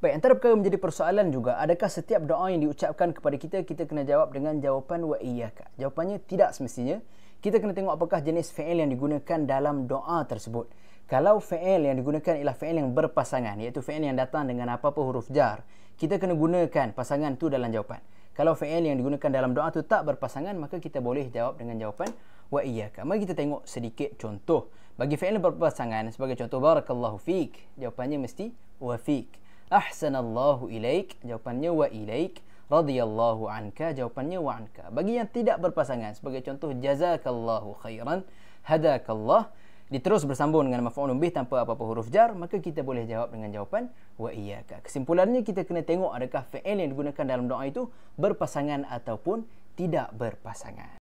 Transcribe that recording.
Baik, antara perkara menjadi persoalan juga, adakah setiap doa yang diucapkan kepada kita, kita kena jawab dengan jawapan wa iyyaka? Jawapannya tidak semestinya. Kita kena tengok apakah jenis fi'il yang digunakan dalam doa tersebut. Kalau fi'il yang digunakan ialah fi'il yang berpasangan, iaitu fi'il yang datang dengan apa-apa huruf jar, kita kena gunakan pasangan tu dalam jawapan. Kalau fi'il yang digunakan dalam doa tu tak berpasangan, maka kita boleh jawab dengan jawapan wa iyyaka. Mari kita tengok sedikit contoh. Bagi fi'il yang berpasangan, sebagai contoh, barakallahu fiqh, jawapannya mesti wa fiqh ahsanallahu ilaik jawapannya wa ilaik radhiyallahu anka jawapannya wa anka bagi yang tidak berpasangan sebagai contoh jazakallahu khairan hadakallah diterus bersambung dengan maf'ulun bih tanpa apa-apa huruf jar maka kita boleh jawab dengan jawapan wa iyyaka kesimpulannya kita kena tengok adakah fa'il yang digunakan dalam doa itu berpasangan ataupun tidak berpasangan